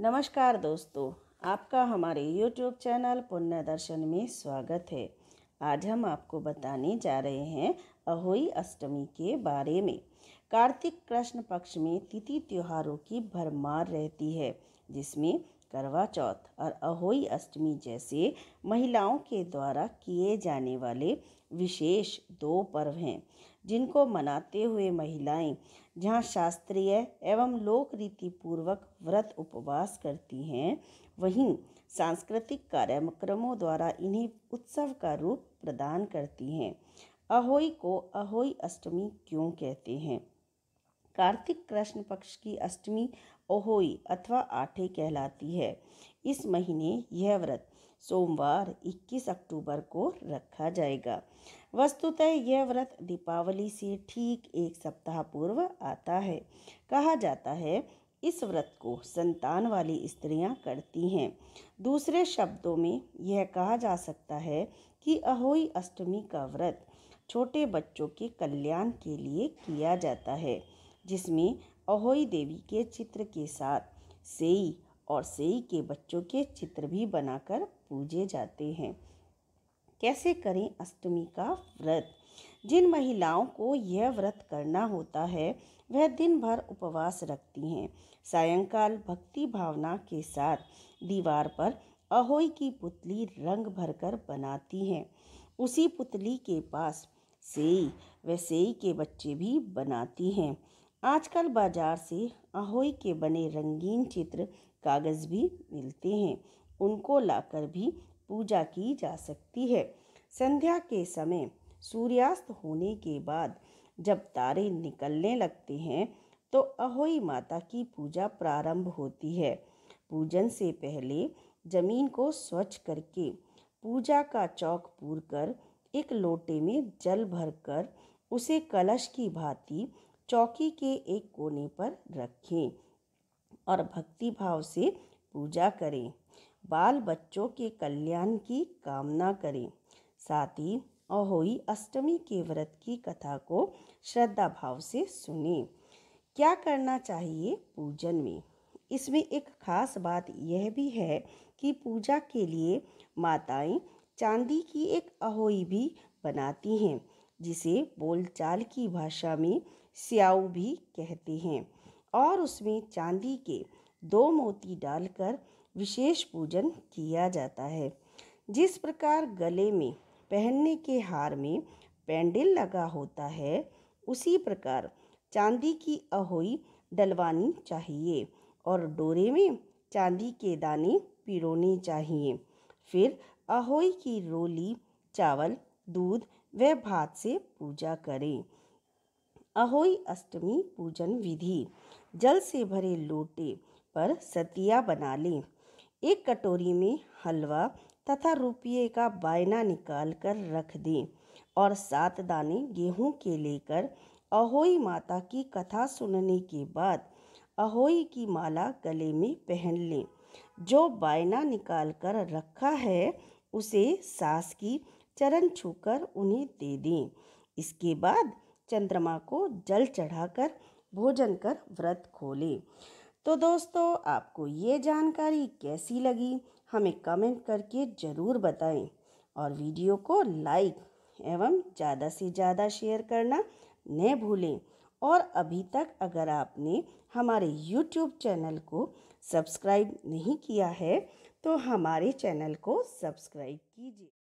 नमस्कार दोस्तों आपका हमारे YouTube चैनल पुण्य दर्शन में स्वागत है आज हम आपको बताने जा रहे हैं अहोई अष्टमी के बारे में कार्तिक कृष्ण पक्ष में तिथि त्योहारों की भरमार रहती है जिसमें करवा चौथ और अहोई अष्टमी जैसे महिलाओं के द्वारा किए जाने वाले विशेष दो पर्व हैं जिनको मनाते हुए महिलाएं जहां शास्त्रीय एवं लोक रीति पूर्वक व्रत उपवास करती हैं वहीं सांस्कृतिक कार्यक्रमों द्वारा इन्हें उत्सव का रूप प्रदान करती हैं अहोई को अहोई अष्टमी क्यों कहते हैं कार्तिक कृष्ण पक्ष की अष्टमी ओहोई अथवा आठे कहलाती है इस महीने यह व्रत सोमवार 21 अक्टूबर को रखा जाएगा वस्तुतः यह व्रत दीपावली से ठीक एक सप्ताह पूर्व आता है कहा जाता है इस व्रत को संतान वाली स्त्रियां करती हैं दूसरे शब्दों में यह कहा जा सकता है कि अहोई अष्टमी का व्रत छोटे बच्चों के कल्याण के लिए किया जाता है जिसमें अहोई देवी के चित्र के साथ सेई और सेई के बच्चों के चित्र भी बनाकर पूजे जाते हैं कैसे करें अष्टमी का व्रत जिन महिलाओं को यह व्रत करना होता है वह दिन भर उपवास रखती हैं सायंकाल भक्ति भावना के साथ दीवार पर अहोई की पुतली रंग भरकर बनाती हैं उसी पुतली के पास सेई व सेई के बच्चे भी बनाती हैं आजकल बाजार से अहोई के बने रंगीन चित्र कागज़ भी मिलते हैं उनको लाकर भी पूजा की जा सकती है संध्या के समय सूर्यास्त होने के बाद जब तारे निकलने लगते हैं तो अहोई माता की पूजा प्रारंभ होती है पूजन से पहले जमीन को स्वच्छ करके पूजा का चौक पूर कर एक लोटे में जल भरकर उसे कलश की भांति चौकी के एक कोने पर रखें और भक्ति भाव से पूजा करें बाल बच्चों के कल्याण की कामना करें साथ ही अहोई अष्टमी के व्रत की कथा को श्रद्धा भाव से सुने क्या करना चाहिए पूजन में इसमें एक खास बात यह भी है कि पूजा के लिए माताएं चांदी की एक अहोई भी बनाती हैं जिसे बोलचाल की भाषा में स्याऊ भी कहते हैं और उसमें चांदी के दो मोती डालकर विशेष पूजन किया जाता है जिस प्रकार गले में पहनने के हार में पेंडल लगा होता है उसी प्रकार चांदी की अहोई डलवानी चाहिए और डोरे में चांदी के दाने पिरोने चाहिए फिर अहोई की रोली चावल दूध व भात से पूजा करें अहोई अष्टमी पूजन विधि जल से भरे लोटे पर सतिया बना लें एक कटोरी में हलवा तथा रुपये का बायना निकाल कर रख दें और सात दाने गेहूं के लेकर अहोई माता की कथा सुनने के बाद अहोई की माला गले में पहन लें जो बायना निकाल कर रखा है उसे सास की चरण छूकर उन्हें दे दें इसके बाद चंद्रमा को जल चढ़ाकर भोजन कर व्रत खोले तो दोस्तों आपको ये जानकारी कैसी लगी हमें कमेंट करके ज़रूर बताएं और वीडियो को लाइक एवं ज़्यादा से ज़्यादा शेयर करना न भूलें और अभी तक अगर आपने हमारे यूट्यूब चैनल को सब्सक्राइब नहीं किया है तो हमारे चैनल को सब्सक्राइब कीजिए